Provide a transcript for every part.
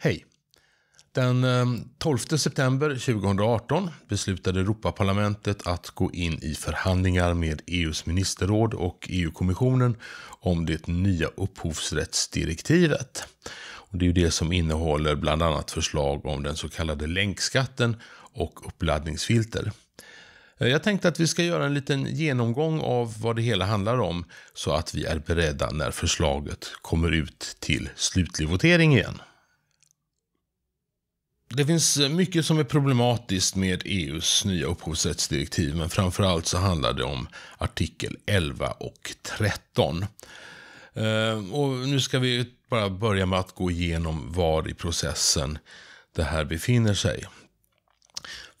Hej! Den 12 ehm, september 2018 beslutade Europaparlamentet att gå in i förhandlingar med EUs ministerråd och EU-kommissionen om det nya upphovsrättsdirektivet. Och det är ju det som innehåller bland annat förslag om den så kallade länkskatten och uppladdningsfilter. Eh, jag tänkte att vi ska göra en liten genomgång av vad det hela handlar om så att vi är beredda när förslaget kommer ut till slutlig votering igen. Det finns eh, mycket som är problematiskt med EUs nya upphovsrättsdirektiv men framförallt så handlar det om artikel 11 och 13. Eh, och nu ska vi bara börja med att gå igenom var i processen det här befinner sig.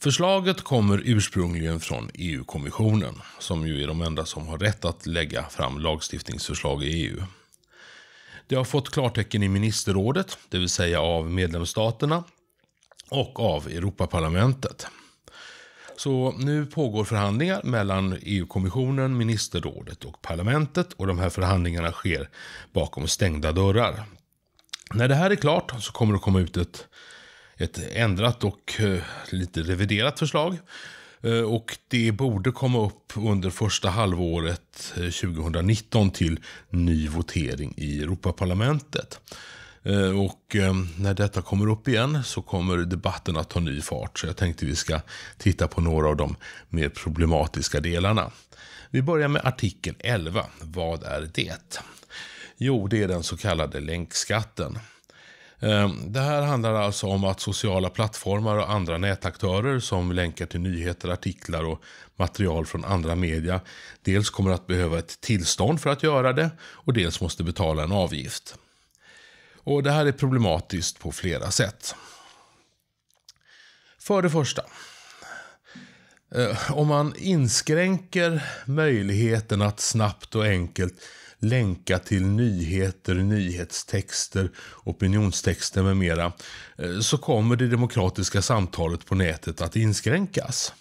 Förslaget kommer ursprungligen från EU-kommissionen som ju är de enda som har rätt att lägga fram lagstiftningsförslag i EU. Det har fått klartecken i ministerrådet, det vill säga av medlemsstaterna och av Europaparlamentet. Så nu pågår förhandlingar mellan EU-kommissionen, ministerrådet och parlamentet och de här förhandlingarna sker bakom stängda dörrar. När det här är klart så kommer det komma ut ett, ett ändrat och eh, lite reviderat förslag. Eh, och det borde komma upp under första halvåret 2019 eh, till ny votering i Europaparlamentet. Eh, och eh, när detta kommer upp igen så kommer debatten att ta ny fart. Så jag tänkte vi ska titta på några av de mer problematiska delarna. Vi börjar med artikel 11. Vad är det? Jo, det är den så kallade länkskatten. Eh, det här handlar alltså om att sociala plattformar och andra nätaktörer som länkar till nyheter, artiklar och material från andra media dels kommer att behöva ett tillstånd för att göra det och dels måste betala en avgift. Och det här är problematiskt på flera sätt. För det första. Eh, om man inskränker möjligheten att snabbt och enkelt länka till nyheter, nyhetstexter, opinionstexter med mera eh, så kommer det demokratiska samtalet på nätet att inskränkas.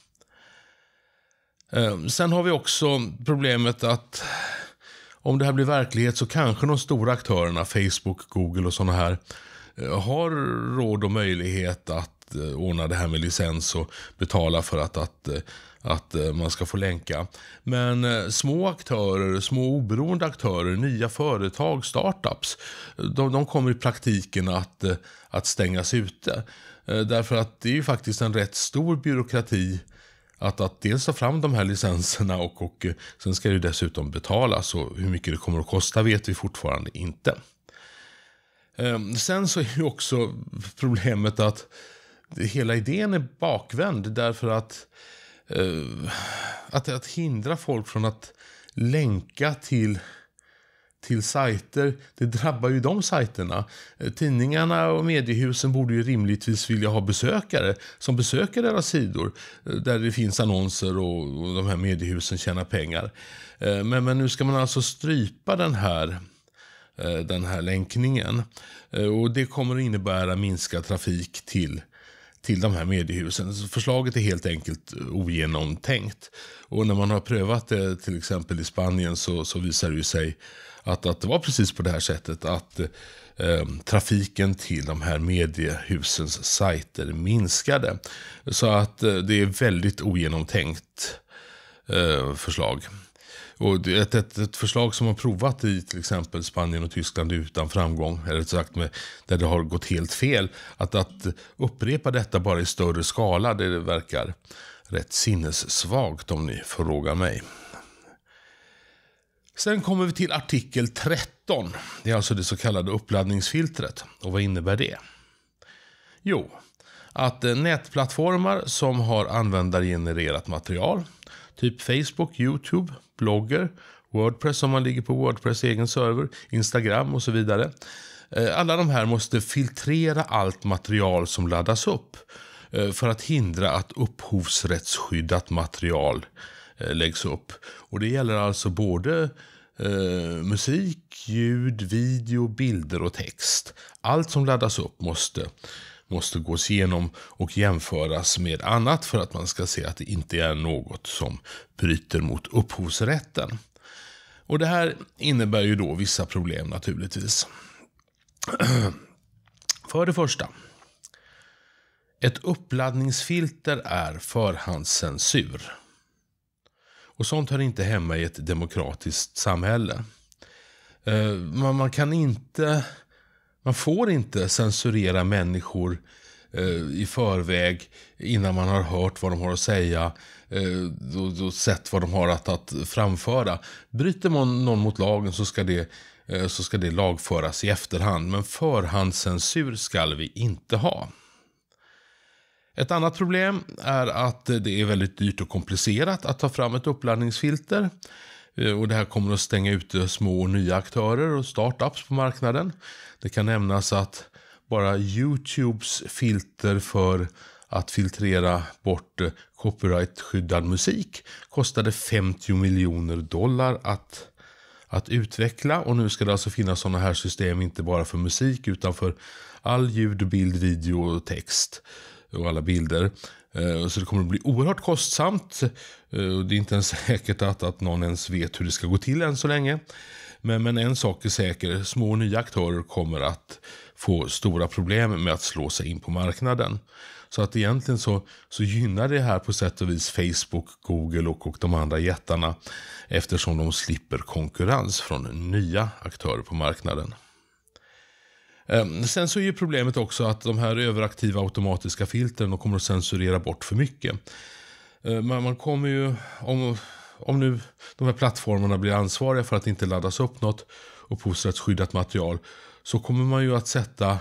Eh, sen har vi också problemet att om det här blir verklighet så kanske de stora aktörerna, Facebook, Google och sådana här, eh, har råd och möjlighet att eh, ordna det här med licens och betala för att, att, eh, att man ska få länka. Men små aktörer, små oberoende aktörer, nya företag, startups, de, de kommer i praktiken att, att stängas ute. Därför att det är ju faktiskt en rätt stor byråkrati att, att dels ta fram de här licenserna och, och eh, sen ska det dessutom betalas. Och hur mycket det kommer att kosta vet vi fortfarande inte. Ehm, sen så är ju också problemet att hela idén är bakvänd därför att, eh, att, att hindra folk från att länka till till sajter. Det drabbar ju de sajterna. Eh, tidningarna och mediehusen borde ju rimligtvis vilja ha besökare som besöker deras sidor eh, där det finns annonser och, de här mediehusen tjänar pengar. Eh, men, men nu ska man alltså strypa den här den här länkningen. Och det kommer att innebära minskad trafik till till de här mediehusen. Så förslaget är helt enkelt ogenomtänkt. Och när man har prövat det till exempel i Spanien så, så visar det ju sig att, att det var precis på det här sättet. Att eh, trafiken till de här mediehusens sajter minskade. Så att eh, det är väldigt ogenomtänkt eh, förslag. Och ett, ett, ett, förslag som har provat i till exempel Spanien och Tyskland utan framgång, eller sagt med, där det har gått helt fel, att, att upprepa detta bara i större skala, det verkar rätt sinnessvagt om ni frågar mig. Sen kommer vi till artikel 13. Det är alltså det så kallade uppladdningsfiltret. Och vad innebär det? Jo, att eh, nätplattformar som har användargenererat material, typ Facebook, Youtube, blogger, Wordpress om man ligger på Wordpress egen server, Instagram och så vidare. Eh, alla de här måste filtrera allt material som laddas upp eh, för att hindra att upphovsrättsskyddat material Eh, läggs upp. Och det gäller alltså både eh, musik, ljud, video, bilder och text. Allt som laddas upp måste måste gås igenom och jämföras med annat för att man ska se att det inte är något som bryter mot upphovsrätten. Och det här innebär ju då vissa problem naturligtvis. För det första. Ett uppladdningsfilter är förhandscensur. Och sånt hör inte hemma i ett demokratiskt samhälle. Eh, man, man kan inte, man får inte censurera människor eh, i förväg innan man har hört vad de har att säga eh, och sett vad de har att, att framföra. Bryter man någon mot lagen så ska, det, så ska det lagföras i efterhand men förhandscensur ska vi inte ha. Ett annat problem är att det är väldigt dyrt och komplicerat att ta fram ett uppladdningsfilter. Eh, och det här kommer att stänga ute små och nya aktörer och startups på marknaden. Det kan nämnas att bara Youtubes filter för att filtrera bort eh, copyrightskyddad musik kostade 50 miljoner dollar att, att utveckla. Och nu ska det alltså finnas sådana här system inte bara för musik utan för all ljud, bild, video och text och alla bilder. Eh, så det kommer att bli oerhört kostsamt. Eh, det är inte ens säkert att, att någon ens vet hur det ska gå till än så länge. Men, men en sak är säker, små och nya aktörer kommer att få stora problem med att slå sig in på marknaden. Så att egentligen så, så gynnar det här på sätt och vis Facebook, Google och, och de andra jättarna eftersom de slipper konkurrens från nya aktörer på marknaden. Ehm, sen så är ju problemet också att de här överaktiva automatiska filtren kommer att censurera bort för mycket. Men ehm, man kommer ju, om, om nu de här plattformarna blir ansvariga för att inte laddas upp något upphovsrättsskyddat material så kommer man ju att sätta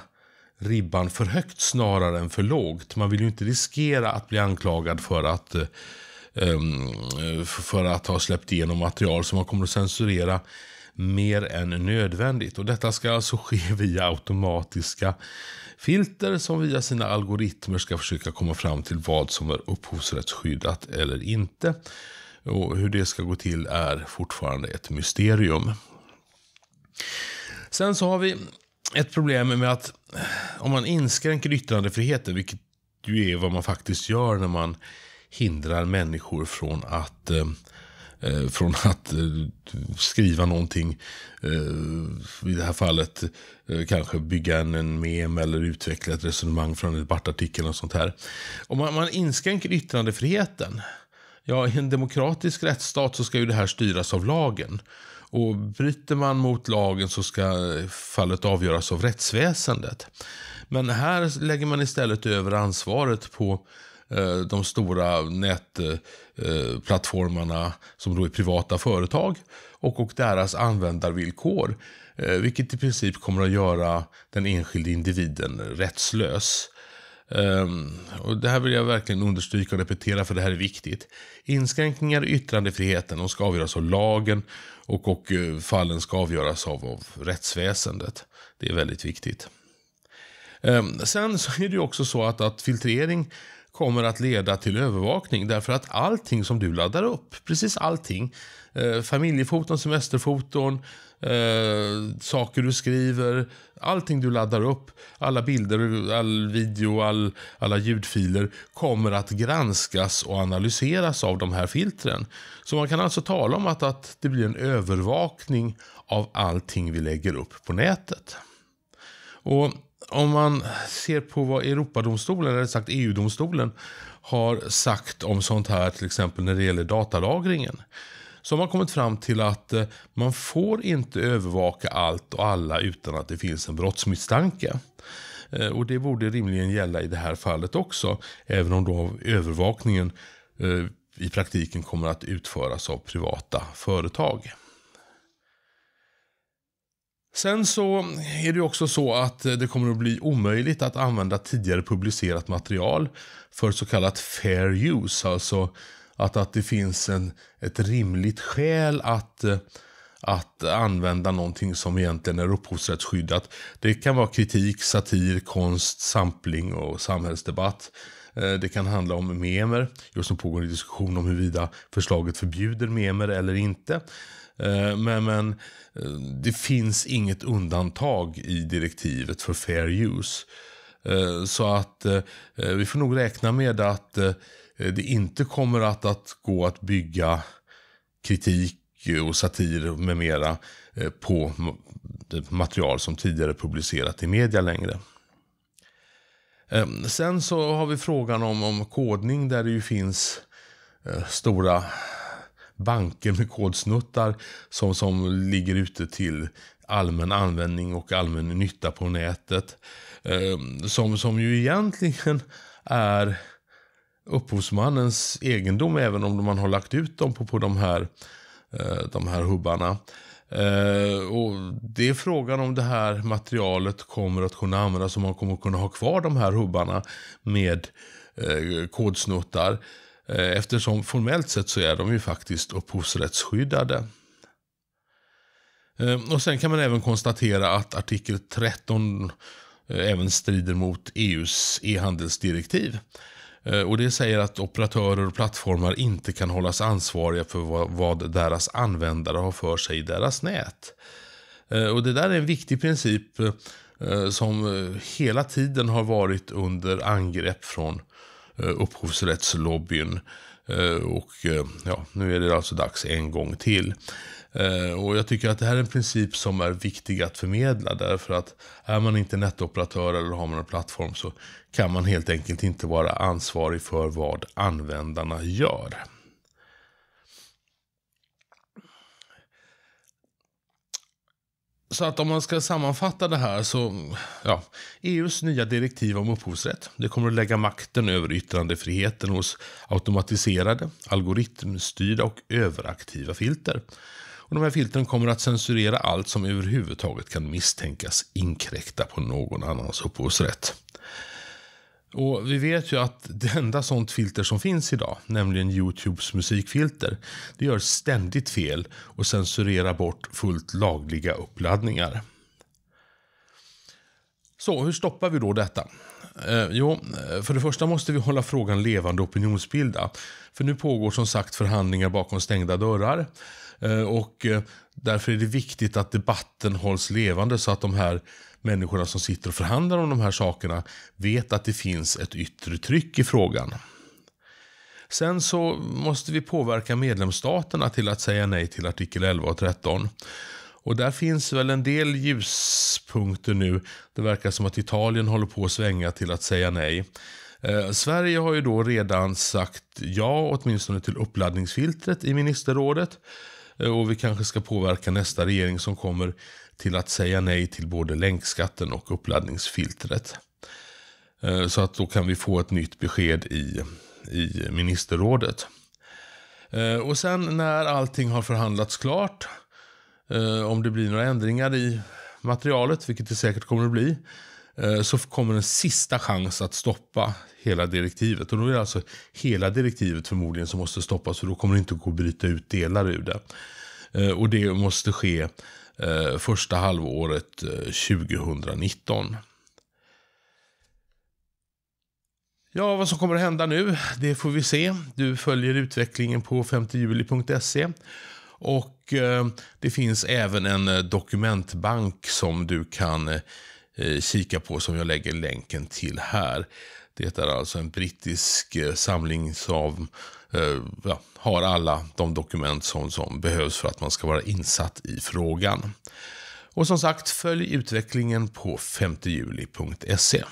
ribban för högt snarare än för lågt. Man vill ju inte riskera att bli anklagad för att ehm, för att ha släppt igenom material som man kommer att censurera mer än nödvändigt. Och detta ska alltså ske via automatiska filter som via sina algoritmer ska försöka komma fram till vad som är upphovsrättsskyddat eller inte. Och hur det ska gå till är fortfarande ett mysterium. Sen så har vi ett problem med att om man inskränker yttrandefriheten, vilket ju är vad man faktiskt gör när man hindrar människor från att eh, Eh, från att eh, skriva någonting, eh, i det här fallet kanske bygga en, mem eller utveckla ett resonemang från en debattartikel och sånt här. Om man, man inskränker yttrandefriheten, ja i en demokratisk rättsstat så ska ju det här styras av lagen. Och bryter man mot lagen så ska fallet avgöras av rättsväsendet. Men här lägger man istället över ansvaret på Eh, de stora nätplattformarna som då är privata företag och, och deras användarvillkor. Eh, vilket i princip kommer att göra den enskilde individen rättslös. Um, och det här vill jag verkligen understryka och repetera för det här är viktigt. Inskränkningar i yttrandefriheten de ska avgöras av lagen och, och eh, fallen ska avgöras av, av rättsväsendet. Det är väldigt viktigt. Um, sen så är det ju också så att, att filtrering kommer att leda till övervakning därför att allting som du laddar upp, precis allting, eh, familjefoton, semesterfoton, eh, saker du skriver, allting du laddar upp, alla bilder, all video, all, alla ljudfiler kommer att granskas och analyseras av de här filtren. Så man kan alltså tala om att, att det blir en övervakning av allting vi lägger upp på nätet. Och om man ser på vad Europadomstolen, eller sagt EU-domstolen, har sagt om sånt här, till exempel när det gäller datalagringen. Så har man kommit fram till att eh, man får inte övervaka allt och alla utan att det finns en brottsmisstanke. Eh, och det borde rimligen gälla i det här fallet också, även om då övervakningen eh, i praktiken kommer att utföras av privata företag. Sen så är det också så att eh, det kommer att bli omöjligt att använda tidigare publicerat material för så kallat fair use. Alltså att, att det finns en, ett rimligt skäl att, eh, att använda någonting som egentligen är upphovsrättsskyddat. Det kan vara kritik, satir, konst, sampling och samhällsdebatt. Eh, det kan handla om memer. Just nu pågår en diskussion om huruvida förslaget förbjuder memer eller inte. Eh, men, men, eh, det finns inget undantag i direktivet för fair use. Så att vi får nog räkna med att det inte kommer att, att gå att bygga kritik och satir med mera på material som tidigare publicerat i media längre. Ehm, sen så har vi frågan om, om kodning där det ju finns eh, stora banker med kodsnuttar som, som ligger ute till allmän användning och allmän nytta på nätet. Ehm, som, som ju egentligen är upphovsmannens egendom även om man har lagt ut dem på, på de här eh, de här hubbarna. Uh, och det är frågan om det här materialet kommer att kunna användas om man kommer att kunna ha kvar de här hubbarna med uh, kodsnuttar. Uh, eftersom formellt sett så är de ju faktiskt upphovsrättsskyddade. och sen kan man även konstatera att artikel 13 även strider mot EUs e-handelsdirektiv. Eh, och det säger att operatörer och plattformar inte kan hållas ansvariga för vad deras användare har för sig i deras nät. Eh, och det där är en viktig princip eh, som hela tiden har varit under angrepp från upphovsrättslobbyn. Och ja, nu är det alltså dags en gång till. Eh, och jag tycker att det här är en princip som är viktig att förmedla därför att är man internetoperatör eller har man en plattform så kan man helt enkelt inte vara ansvarig för vad användarna gör. Så att om man ska sammanfatta det här så, ja, EUs nya direktiv om upphovsrätt, det kommer att lägga makten över yttrandefriheten hos automatiserade, algoritmstyrda och överaktiva filter. Och de här filtren kommer att censurera allt som överhuvudtaget kan misstänkas inkräkta på någon annans upphovsrätt. Och vi vet ju att det enda sånt filter som finns idag, nämligen Youtubes musikfilter, det gör ständigt fel och censurerar bort fullt lagliga uppladdningar. Så hur stoppar vi då detta? Eh, jo, eh, för det första måste vi hålla frågan levande och opinionsbilda. För nu pågår som sagt förhandlingar bakom stängda dörrar. Eh, och eh, därför är det viktigt att debatten hålls levande så att de här människorna som sitter och förhandlar om de här sakerna vet att det finns ett yttre tryck i frågan. Sen så måste vi påverka medlemsstaterna till att säga nej till artikel 11 och 13. Och där finns väl en del ljuspunkter nu. Det verkar som att Italien håller på att svänga till att säga nej. Eh, Sverige har ju då redan sagt ja, åtminstone till uppladdningsfiltret i ministerrådet. Eh, och vi kanske ska påverka nästa regering som kommer till att säga nej till både länkskatten och uppladdningsfiltret. Eh, så att då kan vi få ett nytt besked i, i ministerrådet. Eh, och sen när allting har förhandlats klart, om det blir några ändringar i materialet, vilket det säkert kommer att bli, Eh, så kommer en sista chans att stoppa hela direktivet. Och då är det alltså hela direktivet förmodligen som måste stoppas för då kommer det inte gå att bryta ut delar ur det. Eh, och det måste ske eh, första halvåret 2019. Ja, vad som kommer att hända nu, det får vi se. Du följer utvecklingen på 5juli.se. Och det finns även en dokumentbank som du kan Eh, kika på som jag lägger länken till här. Det är alltså en brittisk eh, samling som eh, ja, har alla de dokument som, som behövs för att man ska vara insatt i frågan. Och som sagt, följ utvecklingen på 5juli.se.